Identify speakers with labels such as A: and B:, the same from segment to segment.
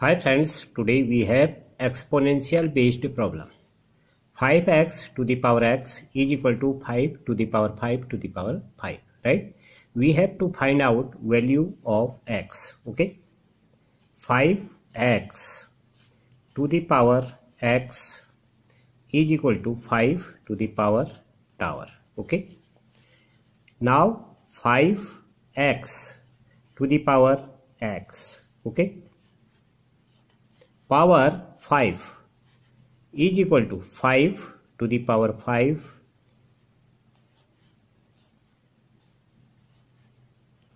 A: Hi friends, today we have exponential based problem. 5x to the power x is equal to 5 to the power 5 to the power 5, right? We have to find out value of x, okay? 5x to the power x is equal to 5 to the power tower, okay? Now 5x to the power x, okay? power 5 is equal to 5 to the power 5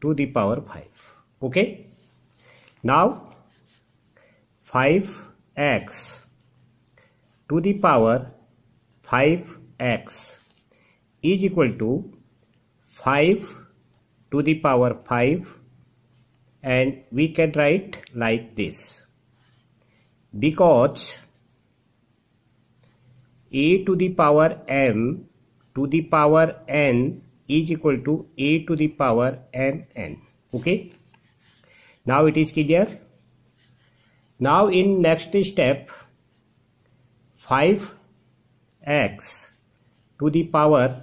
A: to the power 5 okay now 5x to the power 5x is equal to 5 to the power 5 and we can write like this because a to the power m to the power n is equal to a to the power m n okay now it is clear now in next step 5 x to the power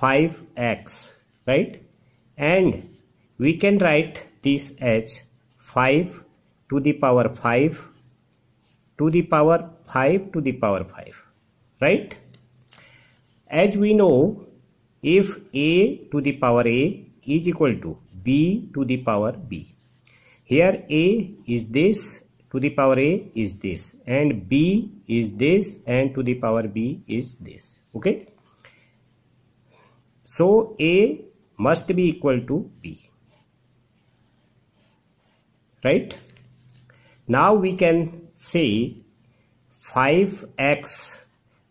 A: 5x right and we can write this as 5 to the power 5 to the power 5 to the power 5 right as we know if a to the power a is equal to b to the power b here a is this to the power a is this and b is this and to the power b is this okay so a must be equal to b right now we can say 5x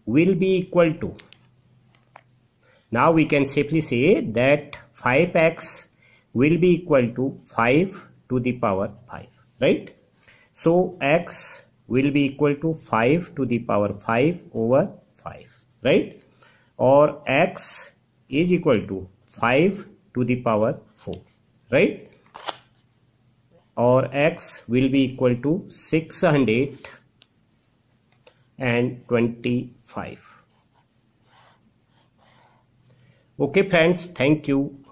A: will be equal to now we can simply say that 5x will be equal to 5 to the power 5 right so x will be equal to 5 to the power 5 over 5 right or x is equal to 5 to the power 4 right or x will be equal to 608 and 25 okay friends thank you